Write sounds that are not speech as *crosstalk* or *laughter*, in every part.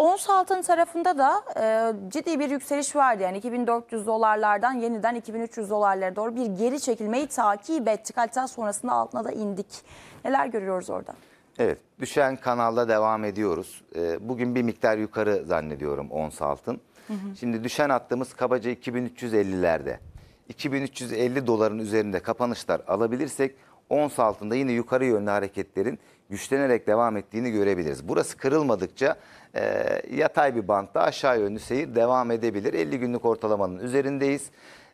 Ons altın tarafında da e, ciddi bir yükseliş vardı. Yani 2400 dolarlardan yeniden 2300 dolarlara doğru bir geri çekilmeyi takip ettik. Hatta sonrasında altına da indik. Neler görüyoruz orada? Evet, düşen kanalda devam ediyoruz. E, bugün bir miktar yukarı zannediyorum ons altın. Hı hı. Şimdi düşen attığımız kabaca 2350'lerde. 2350 doların üzerinde kapanışlar alabilirsek ons altında yine yukarı yönlü hareketlerin güçlenerek devam ettiğini görebiliriz. Burası kırılmadıkça e, yatay bir bantta aşağı yönlü seyir devam edebilir. 50 günlük ortalamanın üzerindeyiz.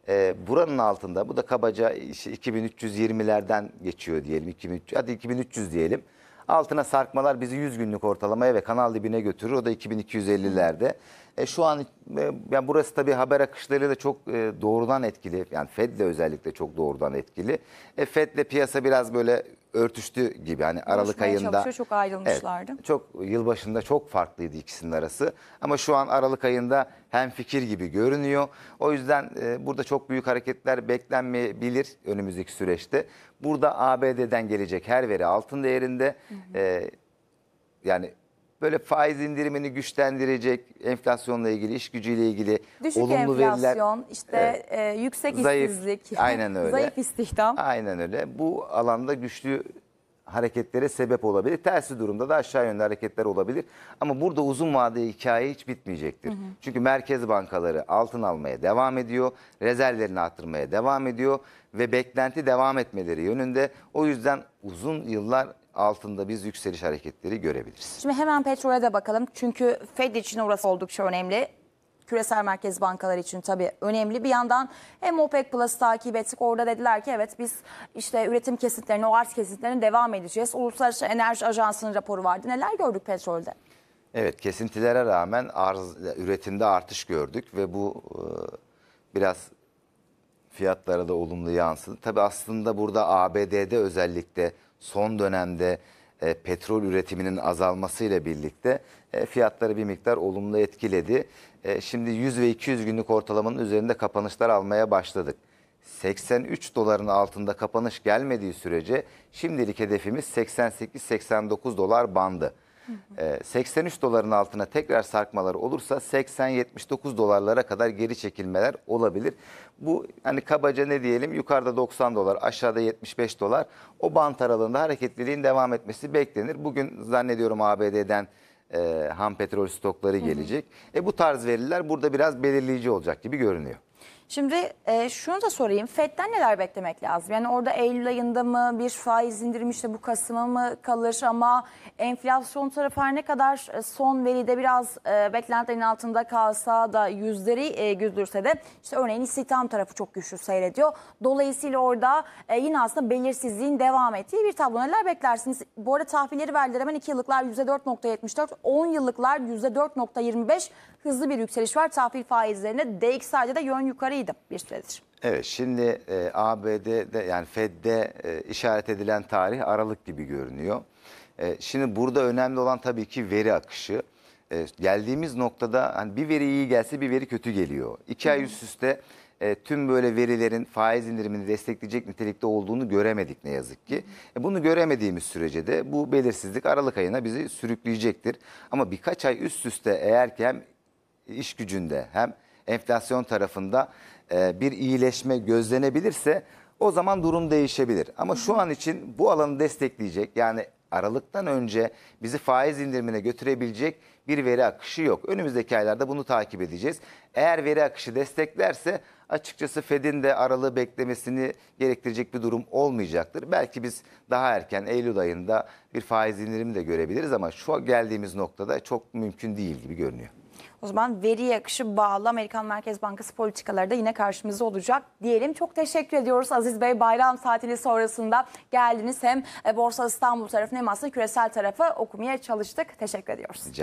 E, buranın altında bu da kabaca işte 2320'lerden geçiyor diyelim. 2300, hadi 2300 diyelim. Altına sarkmalar bizi 100 günlük ortalamaya ve kanal dibine götürür. O da 2250'lerde. E şu an e, yani burası tabii haber akışları da çok e, doğrudan etkili. Yani FED de özellikle çok doğrudan etkili. E Fed'le piyasa biraz böyle örtüştü gibi. Yani Aralık ayında çok ayrılmışlardı. Evet, çok yılbaşında çok farklıydı ikisinin arası. Ama şu an Aralık ayında hem fikir gibi görünüyor. O yüzden e, burada çok büyük hareketler beklenmeyebilir önümüzdeki süreçte. Burada ABD'den gelecek her veri altın değerinde. Hı hı. E, yani böyle faiz indirimini güçlendirecek enflasyonla ilgili, iş gücüyle ilgili Düşük olumlu enflasyon, veriler. işte e, yüksek zayıf, işsizlik, *laughs* aynen öyle. zayıf istihdam. Aynen öyle. Bu alanda güçlü hareketlere sebep olabilir. Tersi durumda da aşağı yönde hareketler olabilir. Ama burada uzun vadeli hikaye hiç bitmeyecektir. Hı hı. Çünkü merkez bankaları altın almaya devam ediyor. Rezervlerini arttırmaya devam ediyor. Ve beklenti devam etmeleri yönünde. O yüzden uzun yıllar altında biz yükseliş hareketleri görebiliriz. Şimdi hemen petrole de bakalım. Çünkü Fed için orası oldukça önemli küresel merkez bankalar için tabii önemli. Bir yandan hem OPEC Plus takip ettik. Orada dediler ki evet biz işte üretim kesintilerini, o arz kesintilerini devam edeceğiz. Uluslararası Enerji Ajansı'nın raporu vardı. Neler gördük petrolde? Evet kesintilere rağmen arz, üretimde artış gördük ve bu e, biraz fiyatlara da olumlu yansıdı. Tabii aslında burada ABD'de özellikle son dönemde e, petrol üretiminin azalmasıyla birlikte e, fiyatları bir miktar olumlu etkiledi. E, şimdi 100 ve 200 günlük ortalamanın üzerinde kapanışlar almaya başladık. 83 doların altında kapanış gelmediği sürece şimdilik hedefimiz 88-89 dolar bandı. 83 ee, doların altına tekrar sarkmaları olursa 80-79 dolarlara kadar geri çekilmeler olabilir. Bu hani kabaca ne diyelim yukarıda 90 dolar aşağıda 75 dolar o bant aralığında hareketliliğin devam etmesi beklenir. Bugün zannediyorum ABD'den e, ham petrol stokları gelecek. Hı hı. E, bu tarz veriler burada biraz belirleyici olacak gibi görünüyor. Şimdi e, şunu da sorayım. FED'den neler beklemek lazım? Yani orada Eylül ayında mı bir faiz indirimi işte bu Kasım'a mı kalır ama enflasyon tarafı her ne kadar e, son veride biraz e, beklentilerin altında kalsa da yüzleri e, güldürse de işte örneğin istihdam tarafı çok güçlü seyrediyor. Dolayısıyla orada e, yine aslında belirsizliğin devam ettiği bir tablo. Neler beklersiniz? Bu arada tahvilleri verdiler hemen 2 yıllıklar %4.74, 10 yıllıklar %4.25 hızlı bir yükseliş var tahvil faizlerine. sadece de yön yukarı kararlıydı bir süredir. Evet şimdi e, ABD'de yani Fed'de e, işaret edilen tarih Aralık gibi görünüyor. E, şimdi burada önemli olan tabii ki veri akışı. E, geldiğimiz noktada hani bir veri iyi gelse bir veri kötü geliyor. İki ay üst üste e, tüm böyle verilerin faiz indirimini destekleyecek nitelikte olduğunu göremedik ne yazık ki. E, bunu göremediğimiz sürece de bu belirsizlik Aralık ayına bizi sürükleyecektir. Ama birkaç ay üst üste eğer ki hem iş gücünde hem enflasyon tarafında e, bir iyileşme gözlenebilirse o zaman durum değişebilir. Ama şu an için bu alanı destekleyecek yani Aralık'tan önce bizi faiz indirimine götürebilecek bir veri akışı yok. Önümüzdeki aylarda bunu takip edeceğiz. Eğer veri akışı desteklerse açıkçası Fed'in de aralığı beklemesini gerektirecek bir durum olmayacaktır. Belki biz daha erken Eylül ayında bir faiz indirimi de görebiliriz ama şu geldiğimiz noktada çok mümkün değil gibi görünüyor. O zaman veri yakışı bağlı Amerikan Merkez Bankası politikaları da yine karşımıza olacak diyelim. Çok teşekkür ediyoruz Aziz Bey. Bayram saatini sonrasında geldiniz. Hem e, Borsa İstanbul tarafını hem aslında küresel tarafı okumaya çalıştık. Teşekkür ediyoruz. Rica